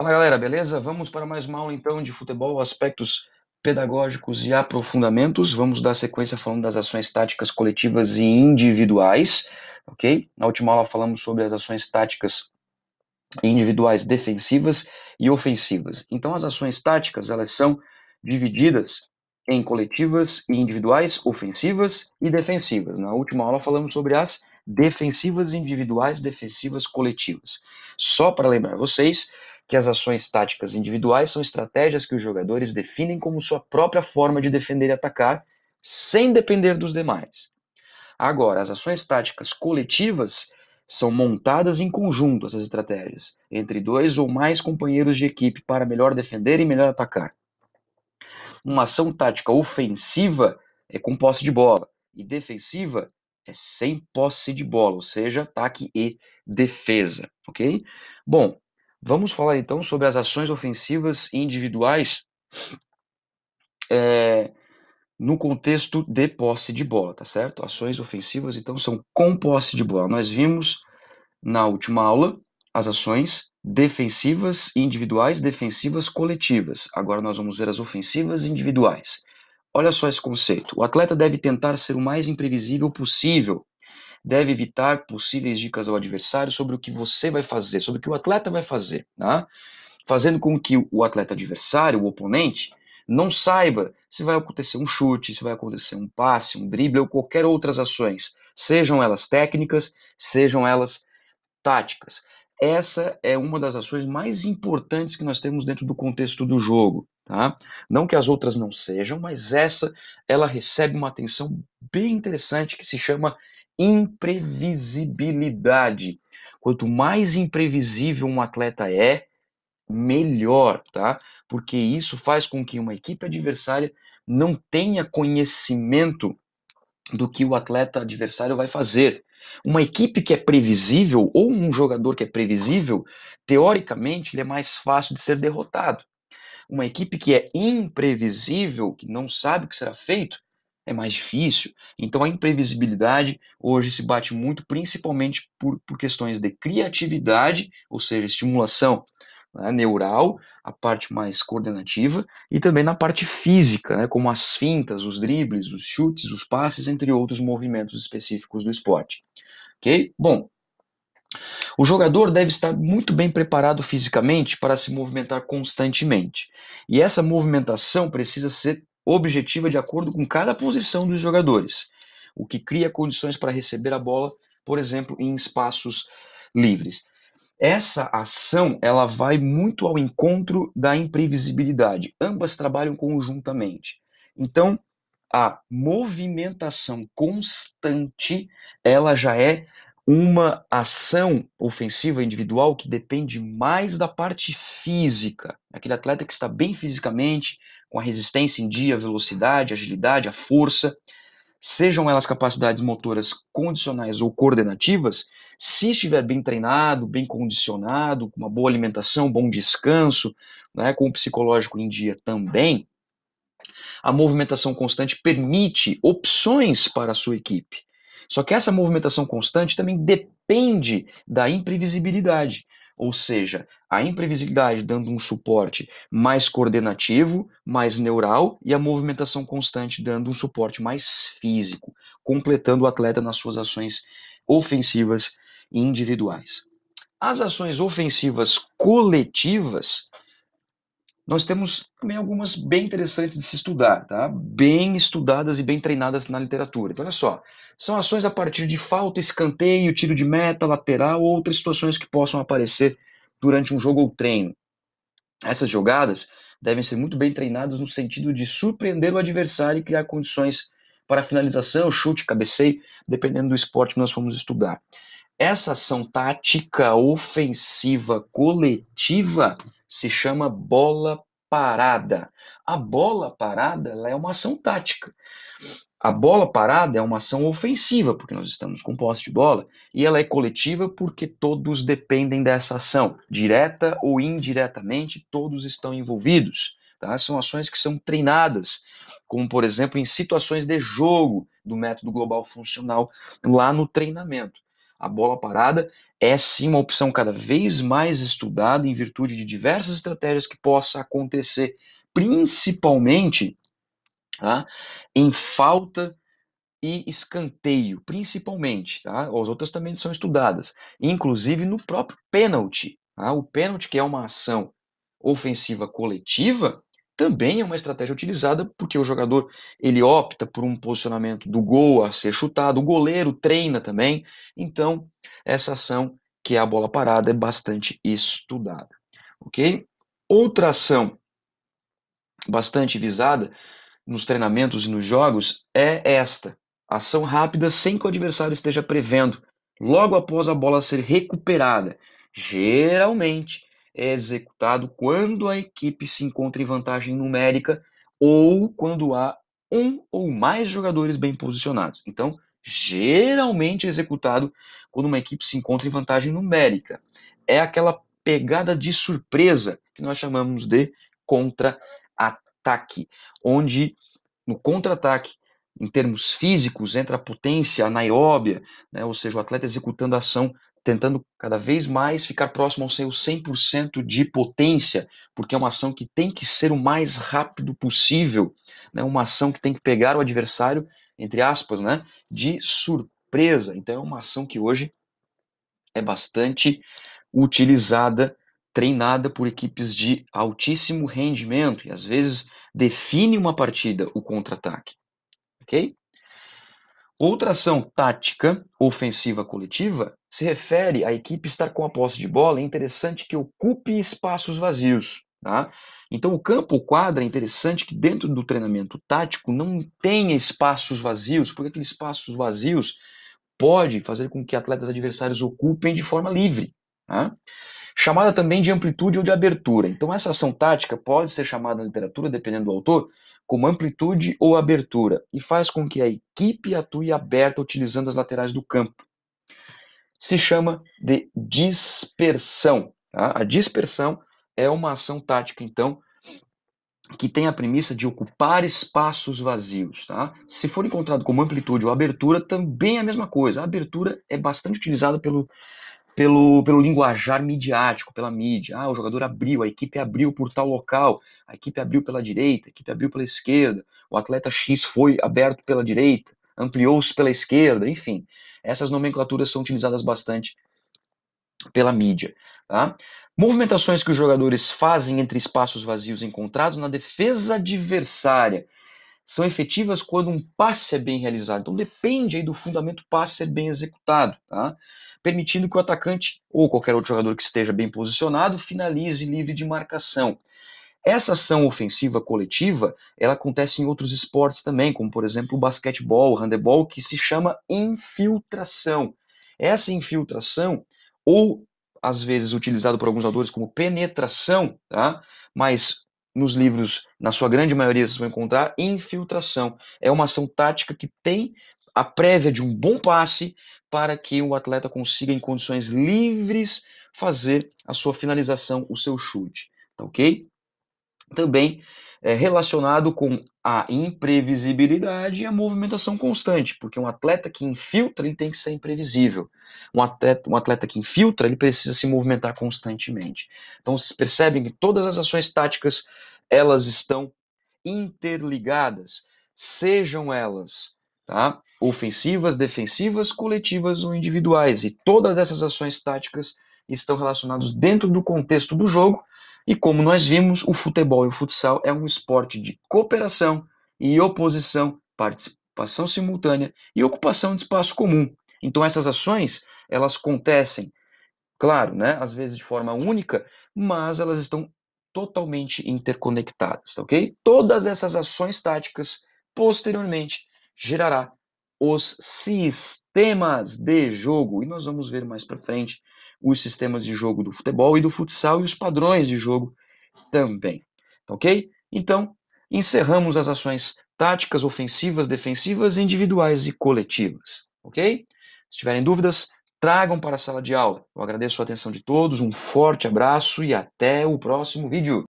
Fala galera, beleza? Vamos para mais uma aula então de futebol, aspectos pedagógicos e aprofundamentos. Vamos dar sequência falando das ações táticas coletivas e individuais, ok? Na última aula falamos sobre as ações táticas individuais defensivas e ofensivas. Então as ações táticas, elas são divididas em coletivas e individuais, ofensivas e defensivas. Na última aula falamos sobre as defensivas individuais, defensivas coletivas. Só para lembrar vocês, que as ações táticas individuais são estratégias que os jogadores definem como sua própria forma de defender e atacar, sem depender dos demais. Agora, as ações táticas coletivas são montadas em conjunto essas estratégias, entre dois ou mais companheiros de equipe para melhor defender e melhor atacar. Uma ação tática ofensiva é com posse de bola e defensiva é sem posse de bola, ou seja, ataque e defesa, ok? Bom, Vamos falar então sobre as ações ofensivas individuais é, no contexto de posse de bola, tá certo? Ações ofensivas então são com posse de bola. Nós vimos na última aula as ações defensivas individuais, defensivas coletivas. Agora nós vamos ver as ofensivas individuais. Olha só esse conceito. O atleta deve tentar ser o mais imprevisível possível deve evitar possíveis dicas ao adversário sobre o que você vai fazer, sobre o que o atleta vai fazer, tá? fazendo com que o atleta adversário, o oponente, não saiba se vai acontecer um chute, se vai acontecer um passe, um drible ou qualquer outras ações, sejam elas técnicas, sejam elas táticas. Essa é uma das ações mais importantes que nós temos dentro do contexto do jogo, tá? Não que as outras não sejam, mas essa ela recebe uma atenção bem interessante que se chama imprevisibilidade. Quanto mais imprevisível um atleta é, melhor, tá? Porque isso faz com que uma equipe adversária não tenha conhecimento do que o atleta adversário vai fazer. Uma equipe que é previsível ou um jogador que é previsível, teoricamente, ele é mais fácil de ser derrotado. Uma equipe que é imprevisível, que não sabe o que será feito, é mais difícil. Então a imprevisibilidade hoje se bate muito, principalmente por, por questões de criatividade, ou seja, estimulação né, neural, a parte mais coordenativa, e também na parte física, né, como as fintas, os dribles, os chutes, os passes, entre outros movimentos específicos do esporte. Ok? Bom, o jogador deve estar muito bem preparado fisicamente para se movimentar constantemente. E essa movimentação precisa ser objetiva de acordo com cada posição dos jogadores, o que cria condições para receber a bola, por exemplo, em espaços livres. Essa ação ela vai muito ao encontro da imprevisibilidade. Ambas trabalham conjuntamente. Então, a movimentação constante, ela já é uma ação ofensiva individual que depende mais da parte física, aquele atleta que está bem fisicamente, com a resistência em dia, a velocidade, a agilidade, a força, sejam elas capacidades motoras condicionais ou coordenativas, se estiver bem treinado, bem condicionado, com uma boa alimentação, bom descanso, né, com o psicológico em dia também, a movimentação constante permite opções para a sua equipe. Só que essa movimentação constante também depende da imprevisibilidade ou seja, a imprevisibilidade dando um suporte mais coordenativo, mais neural, e a movimentação constante dando um suporte mais físico, completando o atleta nas suas ações ofensivas individuais. As ações ofensivas coletivas nós temos também algumas bem interessantes de se estudar, tá? bem estudadas e bem treinadas na literatura. Então, olha só, são ações a partir de falta, escanteio, tiro de meta, lateral ou outras situações que possam aparecer durante um jogo ou treino. Essas jogadas devem ser muito bem treinadas no sentido de surpreender o adversário e criar condições para finalização, chute, cabeceio, dependendo do esporte que nós formos estudar. Essa ação tática ofensiva coletiva se chama bola parada. A bola parada é uma ação tática. A bola parada é uma ação ofensiva, porque nós estamos com posse de bola, e ela é coletiva porque todos dependem dessa ação. Direta ou indiretamente, todos estão envolvidos. Tá? São ações que são treinadas, como por exemplo em situações de jogo do método global funcional lá no treinamento a bola parada é sim uma opção cada vez mais estudada em virtude de diversas estratégias que possa acontecer, principalmente tá, em falta e escanteio, principalmente. Tá? As outras também são estudadas, inclusive no próprio pênalti. Tá? O pênalti, que é uma ação ofensiva coletiva, também é uma estratégia utilizada porque o jogador ele opta por um posicionamento do gol a ser chutado, o goleiro treina também. Então, essa ação que é a bola parada é bastante estudada, OK? Outra ação bastante visada nos treinamentos e nos jogos é esta, ação rápida sem que o adversário esteja prevendo, logo após a bola ser recuperada. Geralmente, é executado quando a equipe se encontra em vantagem numérica ou quando há um ou mais jogadores bem posicionados. Então, geralmente é executado quando uma equipe se encontra em vantagem numérica. É aquela pegada de surpresa que nós chamamos de contra-ataque, onde no contra-ataque em termos físicos, entra a potência, a naióbia, né? ou seja, o atleta executando a ação tentando cada vez mais ficar próximo ao seu 100% de potência, porque é uma ação que tem que ser o mais rápido possível, né? uma ação que tem que pegar o adversário, entre aspas, né? de surpresa. Então é uma ação que hoje é bastante utilizada, treinada por equipes de altíssimo rendimento e às vezes define uma partida o contra-ataque. Ok? Outra ação tática ofensiva coletiva se refere à equipe estar com a posse de bola, é interessante que ocupe espaços vazios. Tá? Então, o campo, o é interessante que dentro do treinamento tático não tenha espaços vazios, porque aqueles espaços vazios pode fazer com que atletas adversários ocupem de forma livre. Tá? Chamada também de amplitude ou de abertura. Então, essa ação tática pode ser chamada na literatura, dependendo do autor, como amplitude ou abertura, e faz com que a equipe atue aberta utilizando as laterais do campo. Se chama de dispersão. Tá? A dispersão é uma ação tática, então, que tem a premissa de ocupar espaços vazios. Tá? Se for encontrado como amplitude ou abertura, também é a mesma coisa. A abertura é bastante utilizada pelo, pelo, pelo linguajar midiático, pela mídia. Ah, o jogador abriu, a equipe abriu por tal local, a equipe abriu pela direita, a equipe abriu pela esquerda, o atleta X foi aberto pela direita, ampliou-se pela esquerda, enfim. Essas nomenclaturas são utilizadas bastante pela mídia. Tá? Movimentações que os jogadores fazem entre espaços vazios encontrados na defesa adversária são efetivas quando um passe é bem realizado. Então depende aí do fundamento passe ser é bem executado. Tá? permitindo que o atacante ou qualquer outro jogador que esteja bem posicionado finalize livre de marcação. Essa ação ofensiva coletiva, ela acontece em outros esportes também, como por exemplo o basquetebol, o handebol, que se chama infiltração. Essa infiltração, ou às vezes utilizado por alguns autores como penetração, tá? mas nos livros, na sua grande maioria, vocês vão encontrar infiltração. É uma ação tática que tem a prévia de um bom passe, para que o atleta consiga, em condições livres, fazer a sua finalização, o seu chute. Tá ok? Também é relacionado com a imprevisibilidade e a movimentação constante, porque um atleta que infiltra ele tem que ser imprevisível. Um atleta, um atleta que infiltra ele precisa se movimentar constantemente. Então vocês percebem que todas as ações táticas elas estão interligadas, sejam elas tá? ofensivas, defensivas, coletivas ou individuais. E todas essas ações táticas estão relacionadas dentro do contexto do jogo. E como nós vimos, o futebol e o futsal é um esporte de cooperação e oposição, participação simultânea e ocupação de espaço comum. Então essas ações, elas acontecem, claro, né, às vezes de forma única, mas elas estão totalmente interconectadas, tá ok? Todas essas ações táticas posteriormente gerará os sistemas de jogo. E nós vamos ver mais para frente os sistemas de jogo do futebol e do futsal e os padrões de jogo também. Tá ok? Então, encerramos as ações táticas, ofensivas, defensivas, individuais e coletivas. Ok? Se tiverem dúvidas, tragam para a sala de aula. Eu agradeço a atenção de todos, um forte abraço e até o próximo vídeo.